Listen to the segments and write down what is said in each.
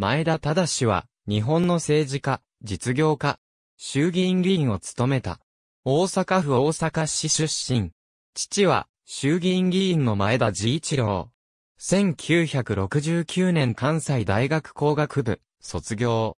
前田忠氏は、日本の政治家、実業家、衆議院議員を務めた。大阪府大阪市出身。父は、衆議院議員の前田治一郎。1969年関西大学工学部、卒業。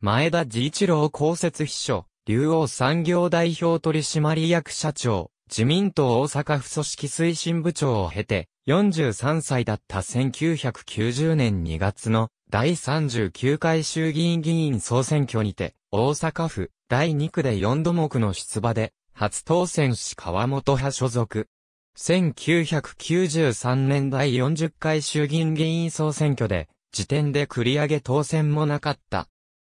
前田治一郎公設秘書、竜王産業代表取締役社長、自民党大阪府組織推進部長を経て、43歳だった1990年2月の第39回衆議院議員総選挙にて、大阪府第2区で4度目の出馬で、初当選し川本派所属。1993年第40回衆議院議員総選挙で、時点で繰り上げ当選もなかった。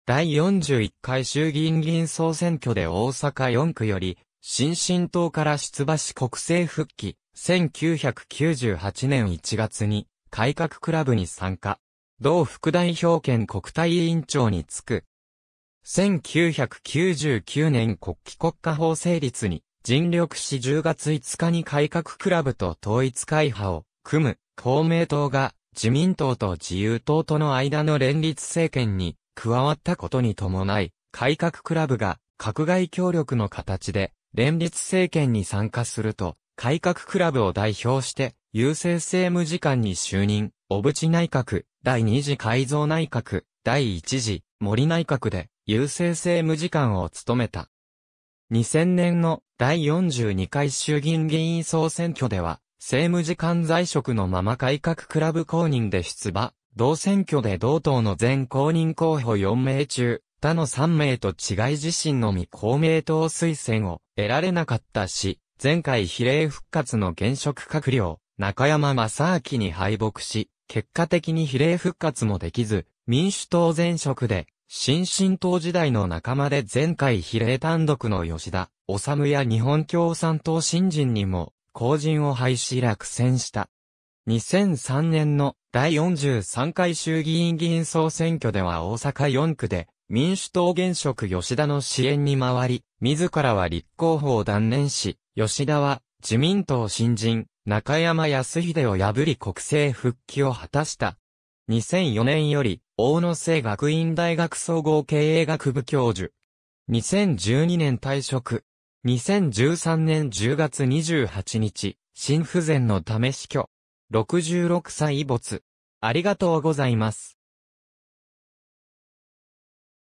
第41回衆議院議員総選挙で大阪4区より、新進党から出馬し国政復帰、1998年1月に、改革クラブに参加。同副代表権国対委員長につく。1999年国旗国家法成立に尽力し10月5日に改革クラブと統一会派を組む公明党が自民党と自由党との間の連立政権に加わったことに伴い、改革クラブが閣外協力の形で連立政権に参加すると、改革クラブを代表して、郵政政務次官に就任、小渕内閣、第二次改造内閣、第一次森内閣で郵政政務次官を務めた。2000年の第42回衆議院議員総選挙では、政務次官在職のまま改革クラブ公認で出馬、同選挙で同党の全公認候補4名中、他の3名と違い自身のみ公明党推薦を得られなかったし、前回比例復活の現職閣僚、中山正明に敗北し、結果的に比例復活もできず、民主党前職で、新進党時代の仲間で前回比例単独の吉田、治や日本共産党新人にも、後陣を廃止落選した。2003年の第43回衆議院議員総選挙では大阪4区で、民主党現職吉田の支援に回り、自らは立候補を断念し、吉田は自民党新人、中山康秀を破り国政復帰を果たした。2004年より、大野生学院大学総合経営学部教授。2012年退職。2013年10月28日、心不全のため死去。66歳没。ありがとうございます。